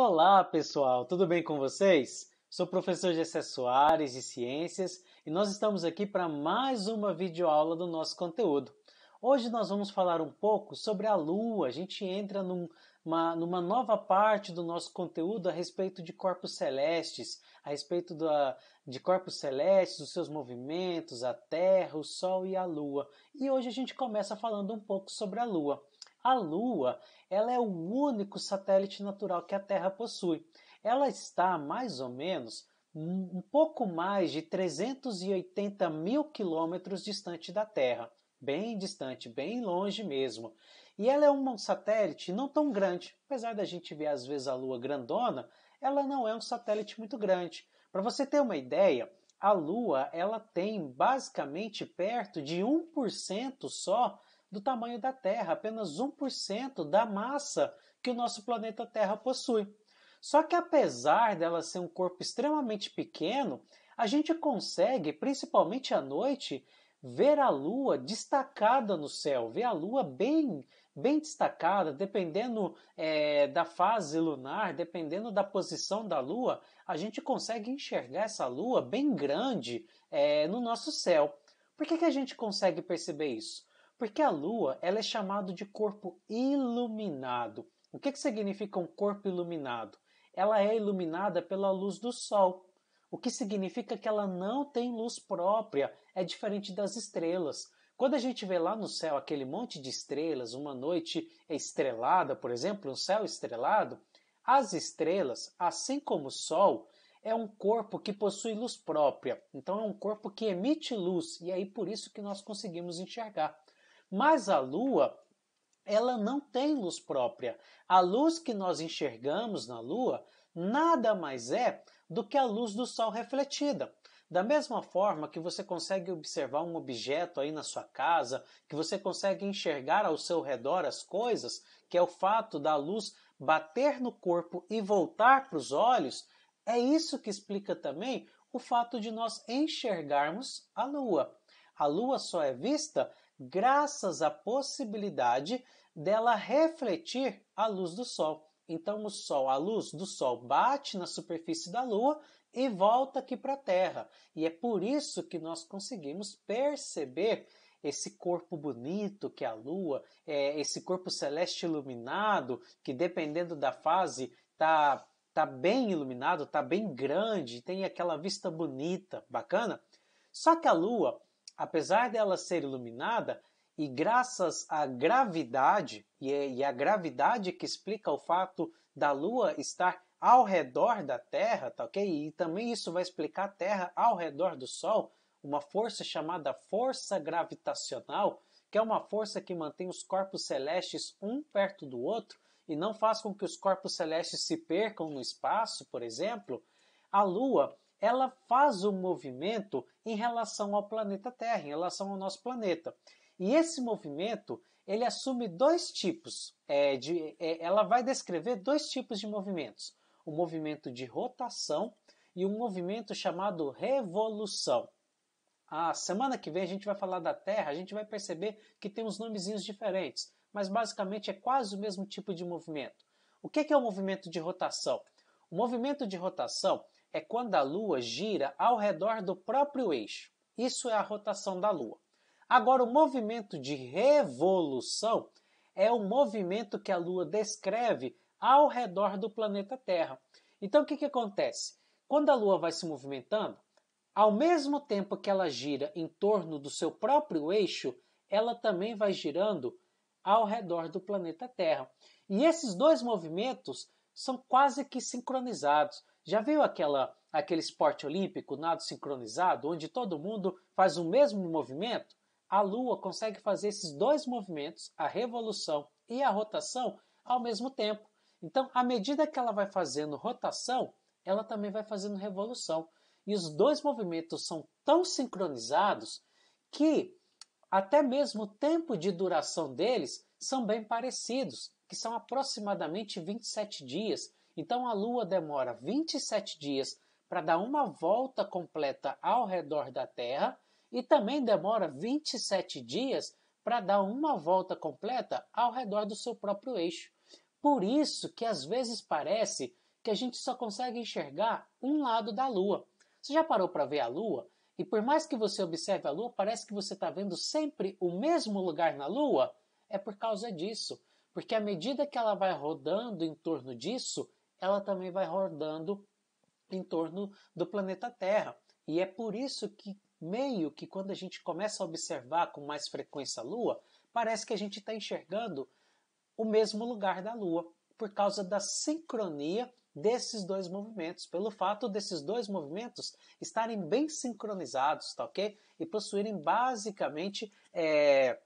Olá, pessoal, tudo bem com vocês? Sou professor Gessé Soares de Ciências e nós estamos aqui para mais uma videoaula do nosso conteúdo. Hoje nós vamos falar um pouco sobre a Lua. A gente entra num, uma, numa nova parte do nosso conteúdo a respeito de corpos celestes, a respeito da, de corpos celestes, os seus movimentos, a Terra, o Sol e a Lua. E hoje a gente começa falando um pouco sobre a Lua. A Lua, ela é o único satélite natural que a Terra possui. Ela está mais ou menos um pouco mais de 380 mil quilômetros distante da Terra, bem distante, bem longe mesmo. E ela é um satélite não tão grande, apesar da gente ver às vezes a Lua grandona, ela não é um satélite muito grande. Para você ter uma ideia, a Lua ela tem basicamente perto de 1% só do tamanho da Terra, apenas 1% da massa que o nosso planeta Terra possui. Só que apesar dela ser um corpo extremamente pequeno, a gente consegue, principalmente à noite, ver a lua destacada no céu, ver a lua bem, bem destacada, dependendo é, da fase lunar, dependendo da posição da lua, a gente consegue enxergar essa lua bem grande é, no nosso céu. Por que, que a gente consegue perceber isso? Porque a Lua ela é chamada de corpo iluminado. O que, que significa um corpo iluminado? Ela é iluminada pela luz do Sol, o que significa que ela não tem luz própria, é diferente das estrelas. Quando a gente vê lá no céu aquele monte de estrelas, uma noite estrelada, por exemplo, um céu estrelado, as estrelas, assim como o Sol, é um corpo que possui luz própria. Então é um corpo que emite luz e é aí por isso que nós conseguimos enxergar. Mas a Lua, ela não tem luz própria. A luz que nós enxergamos na Lua nada mais é do que a luz do Sol refletida. Da mesma forma que você consegue observar um objeto aí na sua casa, que você consegue enxergar ao seu redor as coisas, que é o fato da luz bater no corpo e voltar para os olhos, é isso que explica também o fato de nós enxergarmos a lua. A lua só é vista graças à possibilidade dela refletir a luz do Sol. Então o sol, a luz do sol bate na superfície da lua e volta aqui para a Terra. E é por isso que nós conseguimos perceber esse corpo bonito que é a lua, é, esse corpo celeste iluminado, que dependendo da fase tá tá bem iluminado, tá bem grande, tem aquela vista bonita, bacana? Só que a lua, apesar dela ser iluminada, e graças à gravidade, e é a gravidade que explica o fato da Lua estar ao redor da Terra, tá ok? E também isso vai explicar a Terra ao redor do Sol, uma força chamada força gravitacional, que é uma força que mantém os corpos celestes um perto do outro e não faz com que os corpos celestes se percam no espaço, por exemplo. A Lua ela faz um movimento em relação ao planeta Terra, em relação ao nosso planeta. E esse movimento ele assume dois tipos. É, de, é, ela vai descrever dois tipos de movimentos: o movimento de rotação e um movimento chamado revolução. A semana que vem a gente vai falar da Terra, a gente vai perceber que tem uns nomezinhos diferentes, mas basicamente é quase o mesmo tipo de movimento. O que é, é o movimento de rotação? O movimento de rotação é quando a Lua gira ao redor do próprio eixo. Isso é a rotação da Lua. Agora, o movimento de revolução é o movimento que a Lua descreve ao redor do planeta Terra. Então, o que, que acontece? Quando a Lua vai se movimentando, ao mesmo tempo que ela gira em torno do seu próprio eixo, ela também vai girando ao redor do planeta Terra. E esses dois movimentos são quase que sincronizados. Já viu aquela, aquele esporte olímpico, nado sincronizado, onde todo mundo faz o mesmo movimento? A Lua consegue fazer esses dois movimentos, a revolução e a rotação, ao mesmo tempo. Então, à medida que ela vai fazendo rotação, ela também vai fazendo revolução. E os dois movimentos são tão sincronizados que até mesmo o tempo de duração deles são bem parecidos, que são aproximadamente 27 dias. Então a Lua demora 27 dias para dar uma volta completa ao redor da Terra e também demora 27 dias para dar uma volta completa ao redor do seu próprio eixo. Por isso que às vezes parece que a gente só consegue enxergar um lado da Lua. Você já parou para ver a Lua? E por mais que você observe a Lua, parece que você está vendo sempre o mesmo lugar na Lua? É por causa disso. Porque à medida que ela vai rodando em torno disso, ela também vai rodando em torno do planeta Terra. E é por isso que, meio que quando a gente começa a observar com mais frequência a Lua, parece que a gente está enxergando o mesmo lugar da Lua, por causa da sincronia desses dois movimentos, pelo fato desses dois movimentos estarem bem sincronizados, tá ok? E possuírem basicamente, é,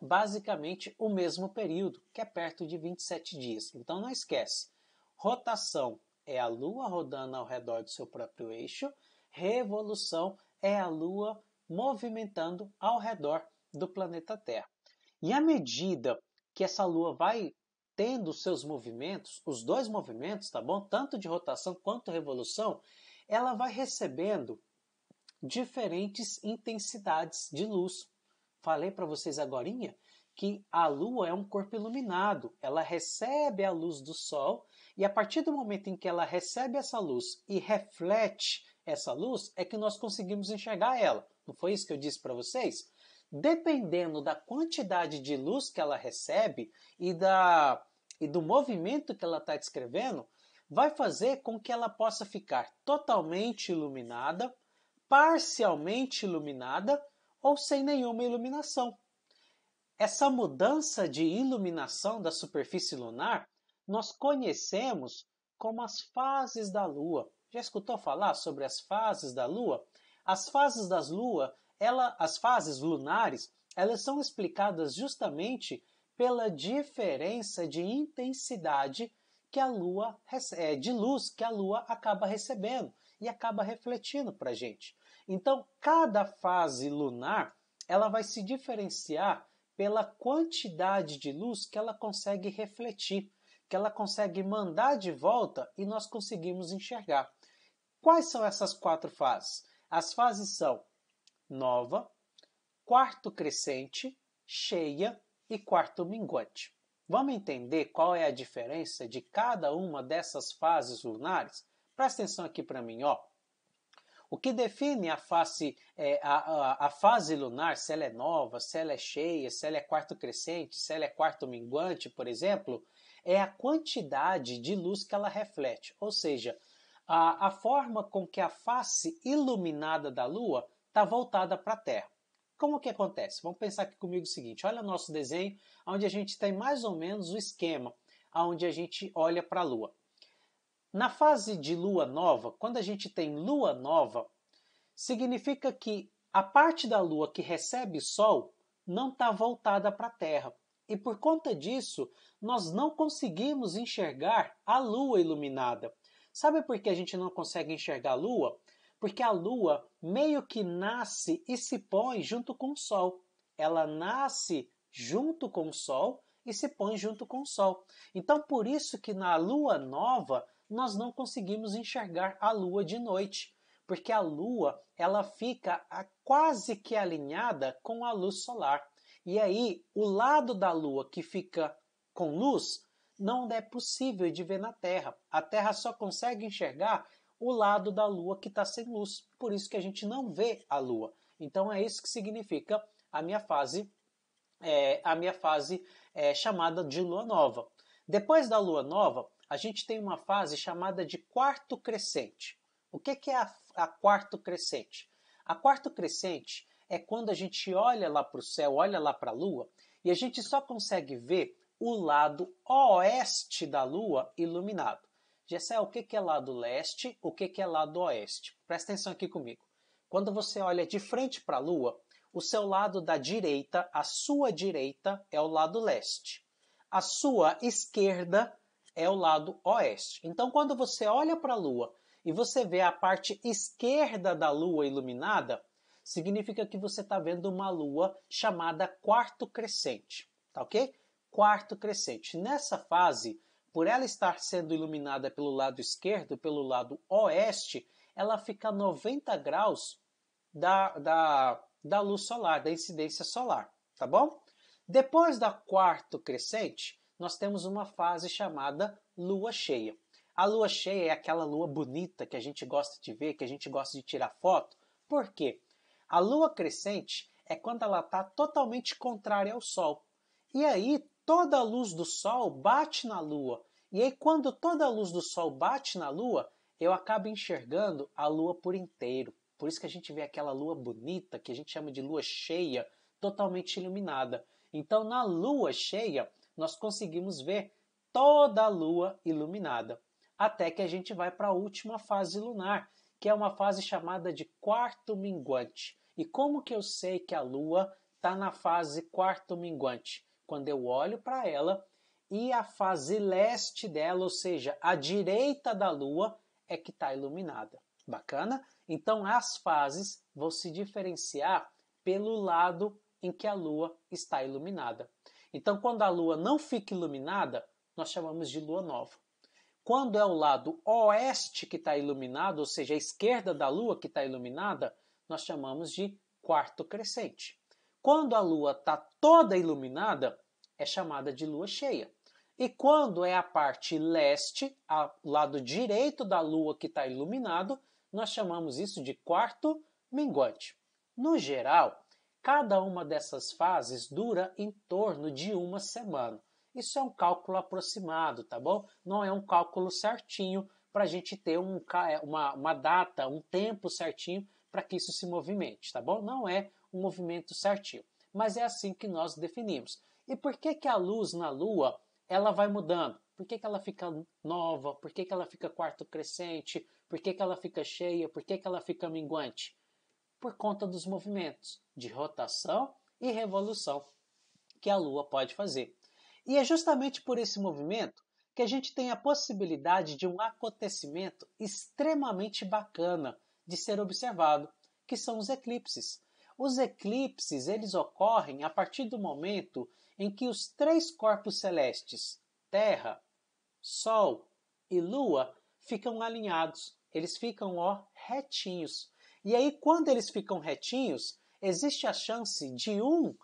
basicamente o mesmo período, que é perto de 27 dias. Então não esquece, Rotação é a Lua rodando ao redor do seu próprio eixo. Revolução é a Lua movimentando ao redor do planeta Terra. E à medida que essa Lua vai tendo seus movimentos, os dois movimentos, tá bom? Tanto de rotação quanto revolução, ela vai recebendo diferentes intensidades de luz. Falei para vocês agorinha que a Lua é um corpo iluminado, ela recebe a luz do Sol e a partir do momento em que ela recebe essa luz e reflete essa luz, é que nós conseguimos enxergar ela. Não foi isso que eu disse para vocês? Dependendo da quantidade de luz que ela recebe e, da, e do movimento que ela está descrevendo, vai fazer com que ela possa ficar totalmente iluminada, parcialmente iluminada ou sem nenhuma iluminação. Essa mudança de iluminação da superfície lunar nós conhecemos como as fases da Lua. Já escutou falar sobre as fases da Lua? As fases das Lua, ela, as fases lunares, elas são explicadas justamente pela diferença de intensidade que a Lua é, de luz que a Lua acaba recebendo e acaba refletindo para gente. Então, cada fase lunar ela vai se diferenciar pela quantidade de luz que ela consegue refletir que ela consegue mandar de volta e nós conseguimos enxergar. Quais são essas quatro fases? As fases são nova, quarto crescente, cheia e quarto minguante. Vamos entender qual é a diferença de cada uma dessas fases lunares? Presta atenção aqui para mim, ó. O que define a, é, a, a, a, fase lunar, se ela é nova, se ela é cheia, se ela é quarto crescente, se ela é quarto minguante, por exemplo, é a quantidade de luz que ela reflete, ou seja, a, a forma com que a face iluminada da Lua está voltada para a Terra. Como que acontece? Vamos pensar aqui comigo o seguinte: olha o nosso desenho, onde a gente tem mais ou menos o esquema, onde a gente olha para a Lua. Na fase de Lua nova, quando a gente tem Lua nova, significa que a parte da Lua que recebe Sol não está voltada para a Terra. E por conta disso, nós não conseguimos enxergar a lua iluminada. Sabe por que a gente não consegue enxergar a lua? Porque a lua meio que nasce e se põe junto com o sol. Ela nasce junto com o sol e se põe junto com o sol. Então, por isso que na lua nova nós não conseguimos enxergar a lua de noite, porque a lua ela fica quase que alinhada com a luz solar. E aí, o lado da Lua que fica com luz não é possível de ver na Terra. A Terra só consegue enxergar o lado da Lua que está sem luz. Por isso que a gente não vê a Lua. Então é isso que significa a minha fase, é, a minha fase é, chamada de Lua Nova. Depois da Lua Nova, a gente tem uma fase chamada de quarto crescente. O que, que é a, a quarto crescente? A quarto crescente é quando a gente olha lá para o céu, olha lá para a lua, e a gente só consegue ver o lado oeste da lua iluminado. Gessé, o que é lado leste, o que é lado oeste? Presta atenção aqui comigo. Quando você olha de frente para a lua, o seu lado da direita, a sua direita, é o lado leste. A sua esquerda é o lado oeste. Então, quando você olha para a lua e você vê a parte esquerda da lua iluminada, significa que você está vendo uma lua chamada quarto crescente, tá ok? Quarto crescente. Nessa fase, por ela estar sendo iluminada pelo lado esquerdo, pelo lado oeste, ela fica a 90 graus da, da, da luz solar, da incidência solar, tá bom? Depois da quarto crescente, nós temos uma fase chamada lua cheia. A lua cheia é aquela lua bonita que a gente gosta de ver, que a gente gosta de tirar foto. Por quê? A lua crescente é quando ela está totalmente contrária ao sol. E aí toda a luz do sol bate na lua. E aí quando toda a luz do sol bate na lua, eu acabo enxergando a lua por inteiro. Por isso que a gente vê aquela lua bonita, que a gente chama de lua cheia, totalmente iluminada. Então, na lua cheia, nós conseguimos ver toda a lua iluminada, até que a gente vai para a última fase lunar, que é uma fase chamada de quarto minguante. E como que eu sei que a Lua está na fase quarto minguante? Quando eu olho para ela e a fase leste dela, ou seja, a direita da Lua, é que está iluminada. Bacana? Então as fases vão se diferenciar pelo lado em que a Lua está iluminada. Então, quando a Lua não fica iluminada, nós chamamos de Lua nova. Quando é o lado oeste que está iluminado, ou seja, a esquerda da Lua que está iluminada, nós chamamos de quarto crescente. Quando a Lua está toda iluminada, é chamada de Lua cheia. E quando é a parte leste, o lado direito da Lua que está iluminado, nós chamamos isso de quarto minguante. No geral, cada uma dessas fases dura em torno de uma semana. Isso é um cálculo aproximado, tá bom? Não é um cálculo certinho para a gente ter um, é, uma, uma data, um tempo certinho para que isso se movimente, tá bom? Não é um movimento certinho, mas é assim que nós definimos. E por que, que a luz na Lua ela vai mudando? Por que, que ela fica nova? Por que, que ela fica quarto crescente? Por que, que ela fica cheia? Por que, que ela fica minguante? Por conta dos movimentos de rotação e revolução que a Lua pode fazer. E é justamente por esse movimento que a gente tem a possibilidade de um acontecimento extremamente bacana de ser observado, que são os eclipses. Os eclipses, eles ocorrem a partir do momento em que os três corpos celestes, Terra, Sol e Lua, ficam alinhados. Eles ficam, ó, retinhos. E aí, quando eles ficam retinhos, existe a chance de um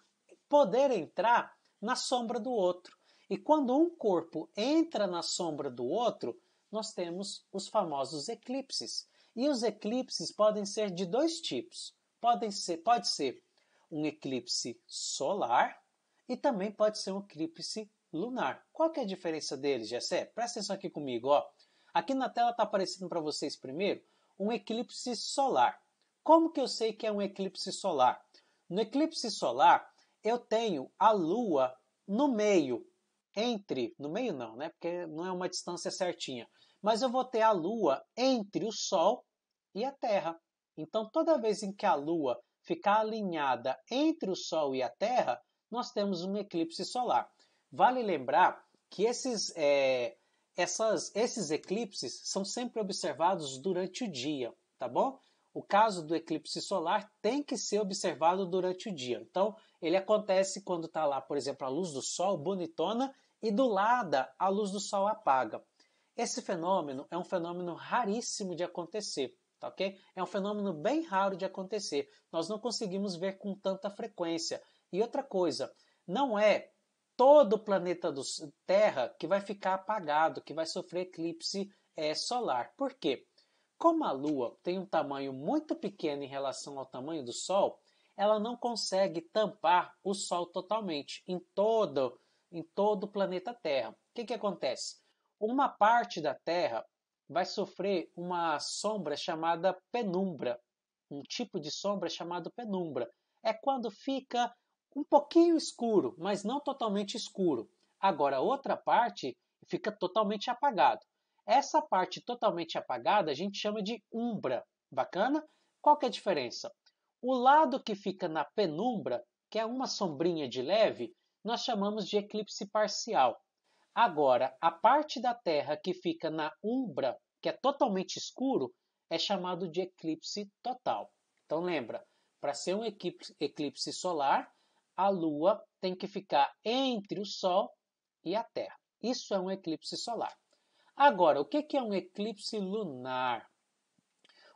poder entrar na sombra do outro. E quando um corpo entra na sombra do outro, nós temos os famosos eclipses. E os eclipses podem ser de dois tipos. Podem ser, pode ser um eclipse solar e também pode ser um eclipse lunar. Qual que é a diferença deles, Jessé? Presta atenção aqui comigo, ó. Aqui na tela está aparecendo para vocês primeiro um eclipse solar. Como que eu sei que é um eclipse solar? No eclipse solar, eu tenho a Lua no meio, entre, no meio não, né? Porque não é uma distância certinha, mas eu vou ter a Lua entre o Sol e a Terra. Então, toda vez em que a Lua ficar alinhada entre o Sol e a Terra, nós temos um eclipse solar. Vale lembrar que esses, é, essas, esses eclipses são sempre observados durante o dia, tá bom? o caso do eclipse solar tem que ser observado durante o dia. Então, ele acontece quando está lá, por exemplo, a luz do sol bonitona e do lado a luz do sol apaga. Esse fenômeno é um fenômeno raríssimo de acontecer, tá ok? É um fenômeno bem raro de acontecer. Nós não conseguimos ver com tanta frequência. E outra coisa, não é todo o planeta do Terra que vai ficar apagado, que vai sofrer eclipse é, solar. Por quê? Como a Lua tem um tamanho muito pequeno em relação ao tamanho do Sol, ela não consegue tampar o Sol totalmente em todo, em todo o planeta Terra. O que, que acontece? Uma parte da Terra vai sofrer uma sombra chamada penumbra, um tipo de sombra chamado penumbra. É quando fica um pouquinho escuro, mas não totalmente escuro. Agora, outra parte fica totalmente apagado. Essa parte totalmente apagada a gente chama de umbra. Bacana? Qual que é a diferença? O lado que fica na penumbra, que é uma sombrinha de leve, nós chamamos de eclipse parcial. Agora, a parte da Terra que fica na umbra, que é totalmente escuro, é chamado de eclipse total. Então lembra, para ser um eclipse solar, a Lua tem que ficar entre o Sol e a Terra. Isso é um eclipse solar. Agora, o que é um eclipse lunar?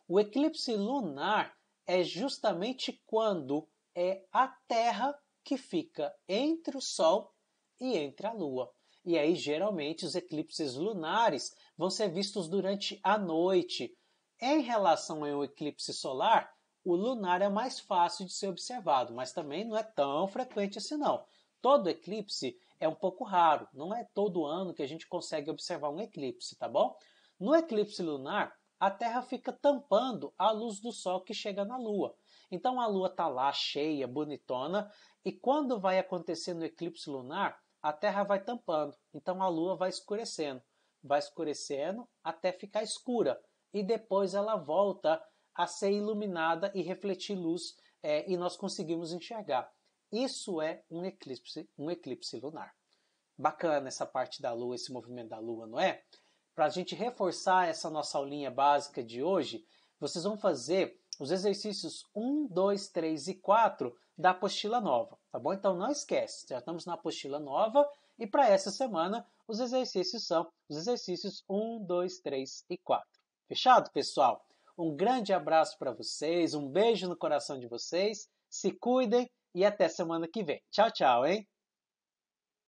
O eclipse lunar é justamente quando é a Terra que fica entre o Sol e entre a Lua. E aí, geralmente, os eclipses lunares vão ser vistos durante a noite. Em relação ao eclipse solar, o lunar é mais fácil de ser observado, mas também não é tão frequente assim não. Todo eclipse é um pouco raro, não é todo ano que a gente consegue observar um eclipse, tá bom? No eclipse lunar, a Terra fica tampando a luz do Sol que chega na Lua. Então a Lua tá lá cheia, bonitona, e quando vai acontecer no eclipse lunar, a Terra vai tampando. Então a Lua vai escurecendo, vai escurecendo até ficar escura e depois ela volta a ser iluminada e refletir luz é, e nós conseguimos enxergar. Isso é um eclipse, um eclipse lunar. Bacana essa parte da Lua, esse movimento da Lua, não é? Para a gente reforçar essa nossa aulinha básica de hoje, vocês vão fazer os exercícios 1, 2, 3 e 4 da apostila nova, tá bom? Então não esquece, já estamos na apostila nova e para essa semana os exercícios são os exercícios 1, 2, 3 e 4. Fechado, pessoal? Um grande abraço para vocês, um beijo no coração de vocês, se cuidem e até semana que vem. Tchau, tchau, hein?